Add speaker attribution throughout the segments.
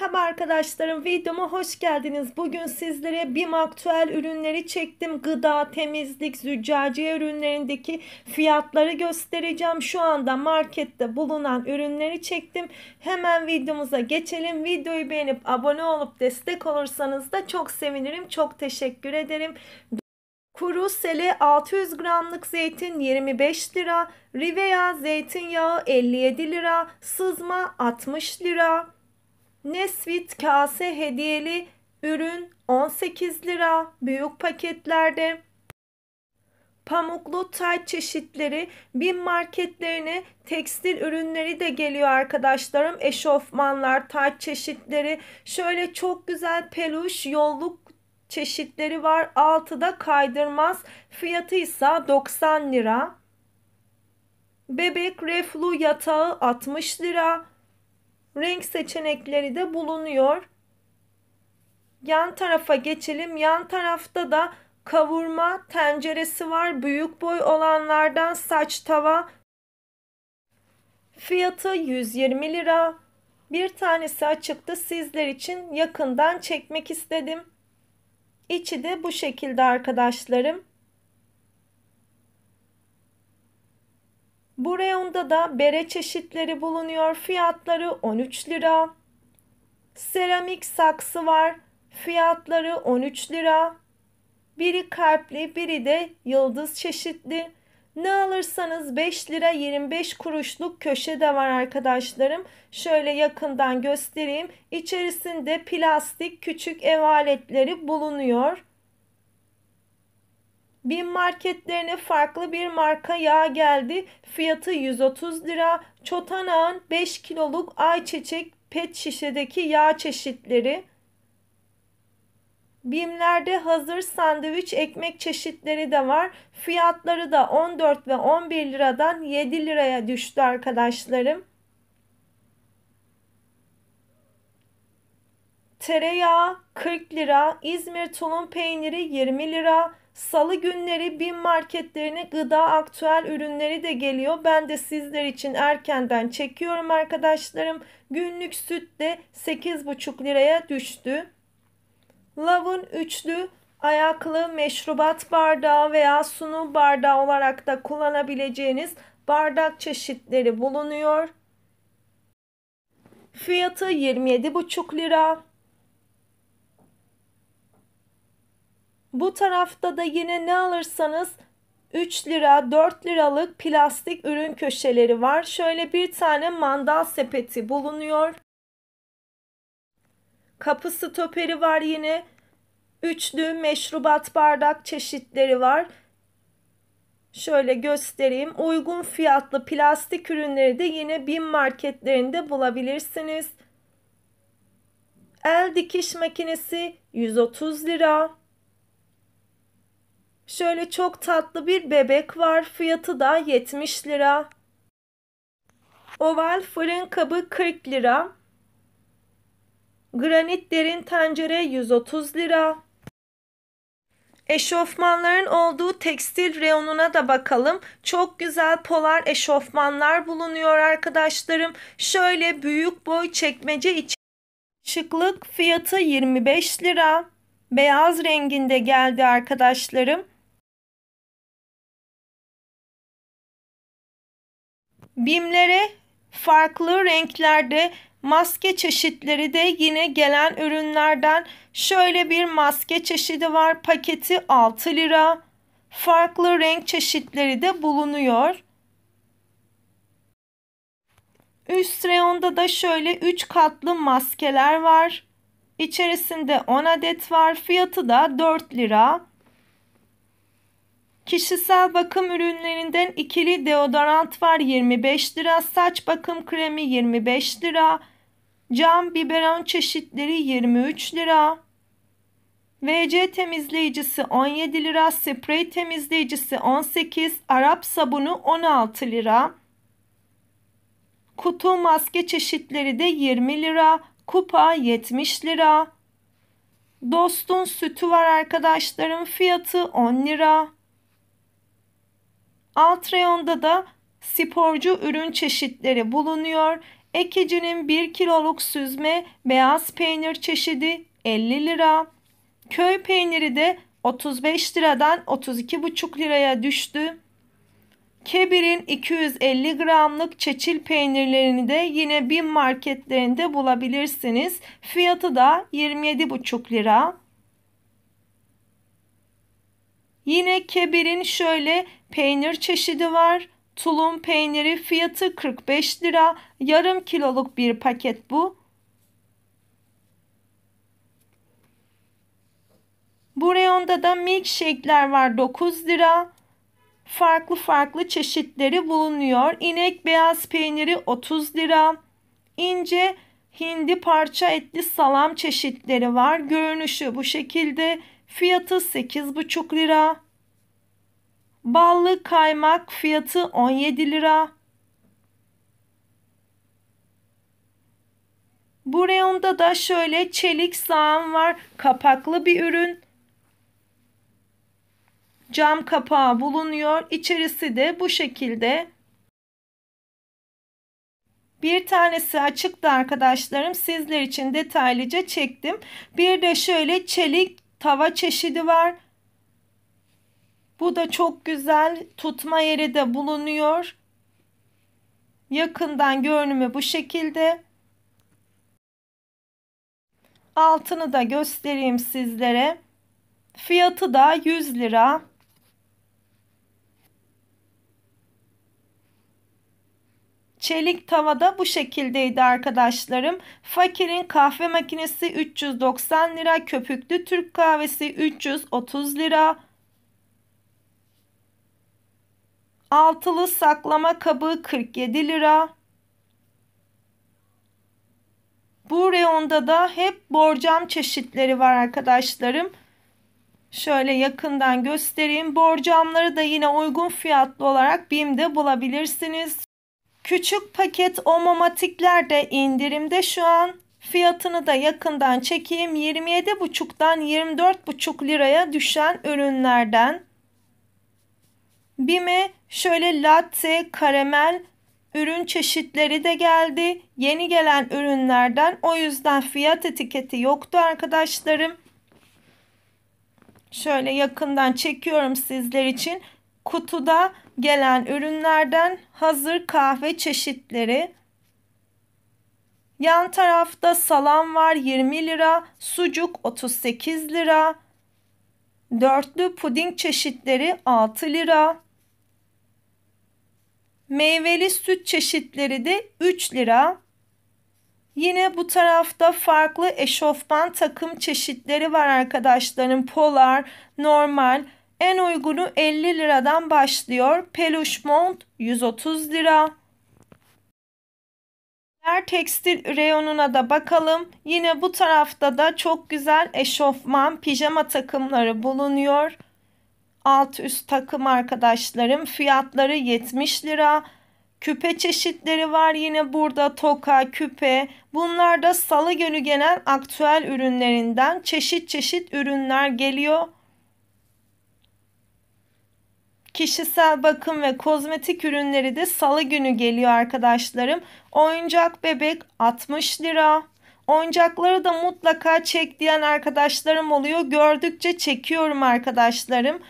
Speaker 1: Merhaba arkadaşlarım videoma hoş geldiniz. Bugün sizlere BİM aktüel ürünleri çektim. Gıda, temizlik, züccaciye ürünlerindeki fiyatları göstereceğim. Şu anda markette bulunan ürünleri çektim. Hemen videomuza geçelim. Videoyu beğenip abone olup destek olursanız da çok sevinirim. Çok teşekkür ederim. Kuru sele 600 gramlık zeytin 25 lira, Rivea zeytinyağı 57 lira, sızma 60 lira. Nesvit kase hediyeli ürün 18 lira büyük paketlerde. Pamuklu tayt çeşitleri bin marketlerine tekstil ürünleri de geliyor arkadaşlarım. Eşofmanlar, tayt çeşitleri. Şöyle çok güzel peluş, yolluk çeşitleri var. Altı da kaydırmaz. Fiyatı ise 90 lira. Bebek reflu yatağı 60 lira renk seçenekleri de bulunuyor. Yan tarafa geçelim. Yan tarafta da kavurma tenceresi var. Büyük boy olanlardan saç tava. Fiyatı 120 lira. Bir tanesi açıktı sizler için yakından çekmek istedim. İçi de bu şekilde arkadaşlarım. Bu reyonda da bere çeşitleri bulunuyor. Fiyatları 13 lira. Seramik saksı var. Fiyatları 13 lira. Biri kalpli, biri de yıldız çeşitli. Ne alırsanız 5 lira 25 kuruşluk köşe de var arkadaşlarım. Şöyle yakından göstereyim. İçerisinde plastik küçük ev aletleri bulunuyor. Bin marketlerine farklı bir marka yağ geldi. Fiyatı 130 lira. Çotanağın 5 kiloluk ayçiçek pet şişedeki yağ çeşitleri. Bimlerde hazır sandviç ekmek çeşitleri de var. Fiyatları da 14 ve 11 liradan 7 liraya düştü arkadaşlarım. tereyağı 40 lira, İzmir tulum peyniri 20 lira. Salı günleri bin marketlerine gıda aktüel ürünleri de geliyor. Ben de sizler için erkenden çekiyorum arkadaşlarım. Günlük süt de 8,5 liraya düştü. Love'ın üçlü ayaklı meşrubat bardağı veya sunu bardağı olarak da kullanabileceğiniz bardak çeşitleri bulunuyor. Fiyatı 27,5 lira. Bu tarafta da yine ne alırsanız 3 lira 4 liralık plastik ürün köşeleri var. Şöyle bir tane mandal sepeti bulunuyor. Kapı stoperi var yine. Üçlü meşrubat bardak çeşitleri var. Şöyle göstereyim. Uygun fiyatlı plastik ürünleri de yine BİM marketlerinde bulabilirsiniz. El dikiş makinesi 130 lira. Şöyle çok tatlı bir bebek var. Fiyatı da 70 lira. Oval fırın kabı 40 lira. Granit derin tencere 130 lira. Eşofmanların olduğu tekstil reyonuna da bakalım. Çok güzel polar eşofmanlar bulunuyor arkadaşlarım. Şöyle büyük boy çekmece için şıklık fiyatı 25 lira. Beyaz renginde geldi arkadaşlarım. Bimlere farklı renklerde maske çeşitleri de yine gelen ürünlerden şöyle bir maske çeşidi var. Paketi 6 lira. Farklı renk çeşitleri de bulunuyor. Üst reyonda da şöyle 3 katlı maskeler var. İçerisinde 10 adet var. Fiyatı da 4 lira. Kişisel bakım ürünlerinden ikili deodorant var 25 lira. Saç bakım kremi 25 lira. Cam biberon çeşitleri 23 lira. VC temizleyicisi 17 lira, sprey temizleyicisi 18, Arap sabunu 16 lira. Kutu maske çeşitleri de 20 lira, kupa 70 lira. Dostun sütü var arkadaşlarım fiyatı 10 lira. Alt reyonda da sporcu ürün çeşitleri bulunuyor. Ekicinin 1 kiloluk süzme beyaz peynir çeşidi 50 lira. Köy peyniri de 35 liradan 32,5 liraya düştü. Kebir'in 250 gramlık çeçil peynirlerini de yine bin marketlerinde bulabilirsiniz. Fiyatı da 27,5 lira. Yine Kebir'in şöyle peynir çeşidi var. Tulum peyniri fiyatı 45 lira. Yarım kiloluk bir paket bu. Bu reyonda da milkshake'ler var 9 lira. Farklı farklı çeşitleri bulunuyor. İnek beyaz peyniri 30 lira. İnce hindi parça etli salam çeşitleri var. Görünüşü bu şekilde. Fiyatı 8,5 lira. Ballı kaymak fiyatı 17 lira. Bu reyonda da şöyle çelik sahan var. Kapaklı bir ürün. Cam kapağı bulunuyor. İçerisi de bu şekilde. Bir tanesi açıktı arkadaşlarım. Sizler için detaylıca çektim. Bir de şöyle çelik tava çeşidi var. Bu da çok güzel. Tutma yeri de bulunuyor. Yakından görünümü bu şekilde. Altını da göstereyim sizlere. Fiyatı da 100 lira. Çelik tavada bu şekildeydi arkadaşlarım. Fakirin kahve makinesi 390 lira. Köpüklü Türk kahvesi 330 lira. Altılı saklama kabı 47 lira. Bu reyonda da hep borcam çeşitleri var arkadaşlarım. Şöyle yakından göstereyim. Borcamları da yine uygun fiyatlı olarak BİM'de bulabilirsiniz. Küçük paket omomatikler de indirimde şu an. Fiyatını da yakından çekeyim. 27,5'dan 24,5 liraya düşen ürünlerden. Bime şöyle latte, karamel ürün çeşitleri de geldi. Yeni gelen ürünlerden o yüzden fiyat etiketi yoktu arkadaşlarım. Şöyle yakından çekiyorum sizler için. Kutuda gelen ürünlerden hazır kahve çeşitleri. Yan tarafta salam var 20 lira, sucuk 38 lira. Dörtlü puding çeşitleri 6 lira. Meyveli süt çeşitleri de 3 lira. Yine bu tarafta farklı eşofman takım çeşitleri var arkadaşlarım. Polar, normal, en uygunu 50 liradan başlıyor. Peluş mont 130 lira. Diğer tekstil reyonuna da bakalım. Yine bu tarafta da çok güzel eşofman, pijama takımları bulunuyor. Alt üst takım arkadaşlarım fiyatları 70 lira. Küpe çeşitleri var yine burada toka, küpe. Bunlar da salı günü gelen aktüel ürünlerinden çeşit çeşit ürünler geliyor. Kişisel bakım ve kozmetik ürünleri de salı günü geliyor arkadaşlarım. Oyuncak bebek 60 lira. Oyuncakları da mutlaka çek diyen arkadaşlarım oluyor. Gördükçe çekiyorum arkadaşlarım.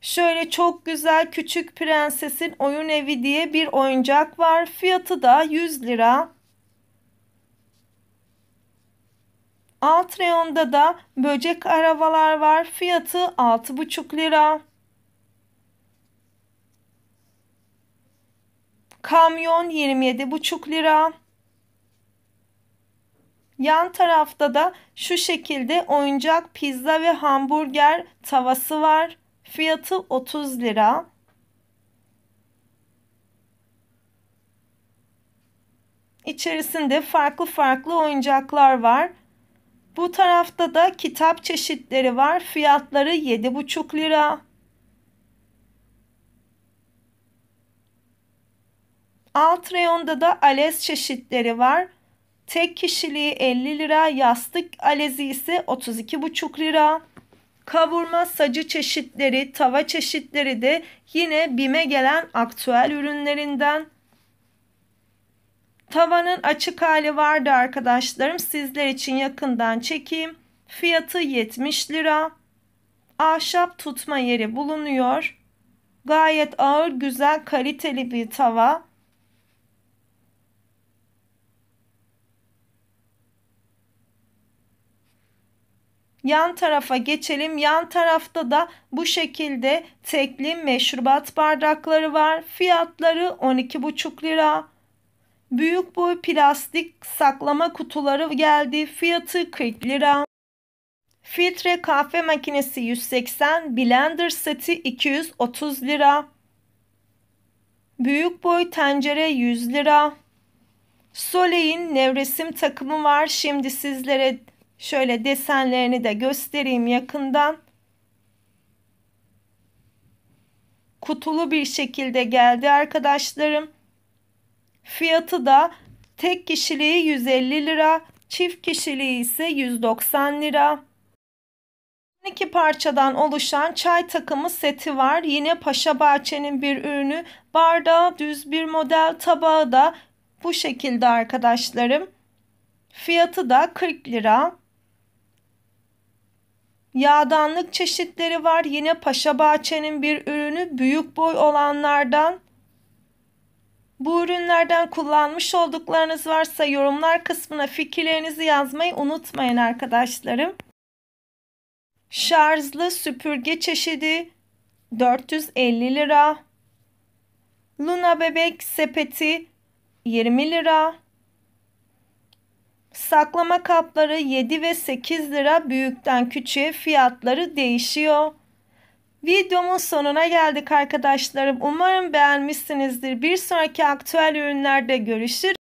Speaker 1: Şöyle çok güzel Küçük Prenses'in oyun evi diye bir oyuncak var. Fiyatı da 100 lira. Alt reyonda da böcek arabalar var. Fiyatı 6,5 lira. Kamyon 27,5 lira. Yan tarafta da şu şekilde oyuncak pizza ve hamburger tavası var. Fiyatı 30 lira. İçerisinde farklı farklı oyuncaklar var. Bu tarafta da kitap çeşitleri var. Fiyatları 7,5 lira. Alt reyonda da alez çeşitleri var. Tek kişiliği 50 lira, yastık alezi ise 32,5 lira. Kavurma sacı çeşitleri, tava çeşitleri de yine BİM'e gelen aktüel ürünlerinden. Tavanın açık hali vardı arkadaşlarım. Sizler için yakından çekeyim. Fiyatı 70 lira. Ahşap tutma yeri bulunuyor. Gayet ağır, güzel, kaliteli bir tava. yan tarafa geçelim. Yan tarafta da bu şekilde tekli meşrubat bardakları var. Fiyatları 12,5 lira. Büyük boy plastik saklama kutuları geldi. Fiyatı 40 lira. Filtre kahve makinesi 180, blender seti 230 lira. Büyük boy tencere 100 lira. Soleil'in nevresim takımı var. Şimdi sizlere Şöyle desenlerini de göstereyim yakından. Kutulu bir şekilde geldi arkadaşlarım. Fiyatı da tek kişiliği 150 lira, çift kişiliği ise 190 lira. İki parçadan oluşan çay takımı seti var. Yine Paşa Bahçe'nin bir ürünü. Bardağı düz bir model, tabağı da bu şekilde arkadaşlarım. Fiyatı da 40 lira. Yağdanlık çeşitleri var. Yine Paşa Bahçe'nin bir ürünü büyük boy olanlardan. Bu ürünlerden kullanmış olduklarınız varsa yorumlar kısmına fikirlerinizi yazmayı unutmayın arkadaşlarım. Şarjlı süpürge çeşidi 450 lira. Luna bebek sepeti 20 lira. Saklama kapları 7 ve 8 lira büyükten küçüğe fiyatları değişiyor. Videomun sonuna geldik arkadaşlarım. Umarım beğenmişsinizdir. Bir sonraki aktüel ürünlerde görüşürüz.